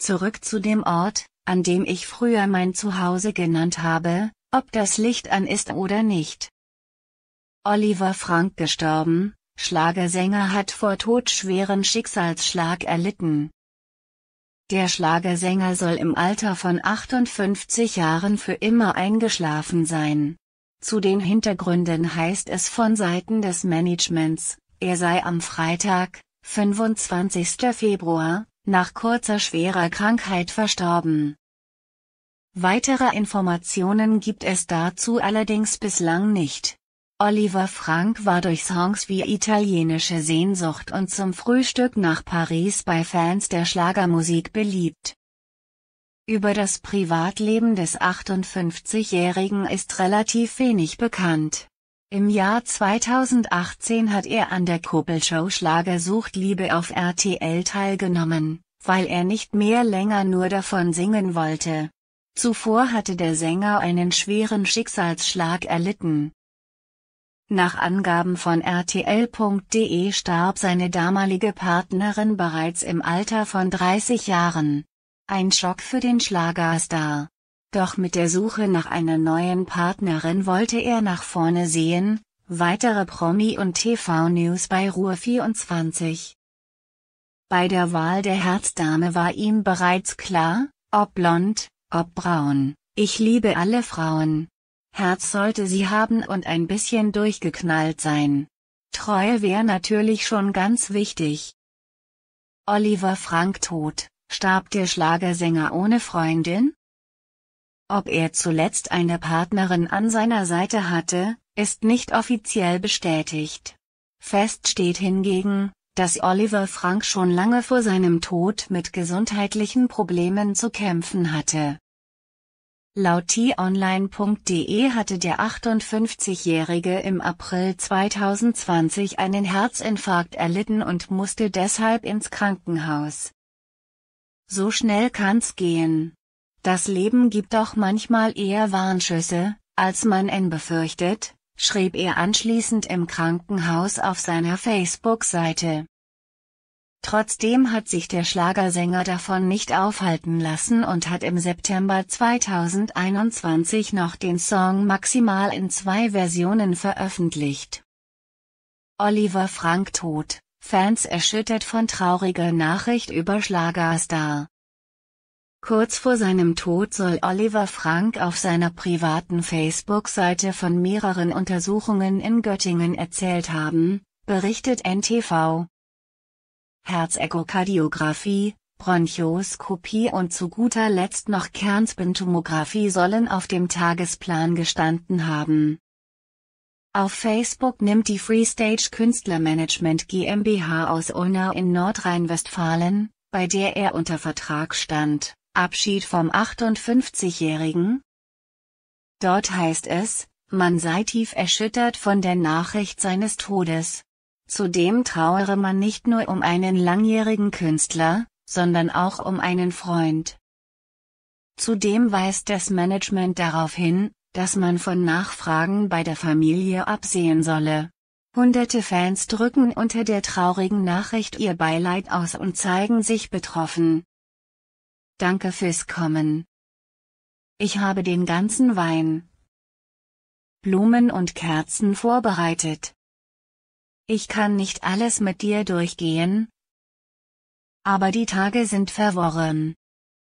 Zurück zu dem Ort, an dem ich früher mein Zuhause genannt habe, ob das Licht an ist oder nicht. Oliver Frank gestorben, Schlagersänger hat vor Tod schweren Schicksalsschlag erlitten. Der Schlagersänger soll im Alter von 58 Jahren für immer eingeschlafen sein. Zu den Hintergründen heißt es von Seiten des Managements, er sei am Freitag, 25. Februar, nach kurzer schwerer Krankheit verstorben. Weitere Informationen gibt es dazu allerdings bislang nicht. Oliver Frank war durch Songs wie Italienische Sehnsucht und zum Frühstück nach Paris bei Fans der Schlagermusik beliebt. Über das Privatleben des 58-Jährigen ist relativ wenig bekannt. Im Jahr 2018 hat er an der Kuppelshow Schlager sucht Liebe auf RTL teilgenommen, weil er nicht mehr länger nur davon singen wollte. Zuvor hatte der Sänger einen schweren Schicksalsschlag erlitten. Nach Angaben von RTL.de starb seine damalige Partnerin bereits im Alter von 30 Jahren. Ein Schock für den Schlagerstar. Doch mit der Suche nach einer neuen Partnerin wollte er nach vorne sehen, weitere Promi- und TV-News bei Ruhe 24. Bei der Wahl der Herzdame war ihm bereits klar, ob blond, ob braun, ich liebe alle Frauen. Herz sollte sie haben und ein bisschen durchgeknallt sein. Treue wäre natürlich schon ganz wichtig. Oliver Frank tot, starb der Schlagersänger ohne Freundin? Ob er zuletzt eine Partnerin an seiner Seite hatte, ist nicht offiziell bestätigt. Fest steht hingegen, dass Oliver Frank schon lange vor seinem Tod mit gesundheitlichen Problemen zu kämpfen hatte. Laut t-online.de hatte der 58-Jährige im April 2020 einen Herzinfarkt erlitten und musste deshalb ins Krankenhaus. So schnell kann's gehen. Das Leben gibt doch manchmal eher Warnschüsse, als man ihn befürchtet, schrieb er anschließend im Krankenhaus auf seiner Facebook-Seite. Trotzdem hat sich der Schlagersänger davon nicht aufhalten lassen und hat im September 2021 noch den Song maximal in zwei Versionen veröffentlicht. Oliver Frank tot, Fans erschüttert von trauriger Nachricht über Schlagerstar. Kurz vor seinem Tod soll Oliver Frank auf seiner privaten Facebook-Seite von mehreren Untersuchungen in Göttingen erzählt haben, berichtet NTV. Herzechokardiographie, Bronchoskopie und zu guter Letzt noch Kernspintomographie sollen auf dem Tagesplan gestanden haben. Auf Facebook nimmt die Freestage Künstlermanagement GmbH aus Ulna in Nordrhein-Westfalen, bei der er unter Vertrag stand Abschied vom 58-Jährigen? Dort heißt es, man sei tief erschüttert von der Nachricht seines Todes. Zudem trauere man nicht nur um einen langjährigen Künstler, sondern auch um einen Freund. Zudem weist das Management darauf hin, dass man von Nachfragen bei der Familie absehen solle. Hunderte Fans drücken unter der traurigen Nachricht ihr Beileid aus und zeigen sich betroffen. Danke fürs Kommen. Ich habe den ganzen Wein, Blumen und Kerzen vorbereitet. Ich kann nicht alles mit dir durchgehen. Aber die Tage sind verworren.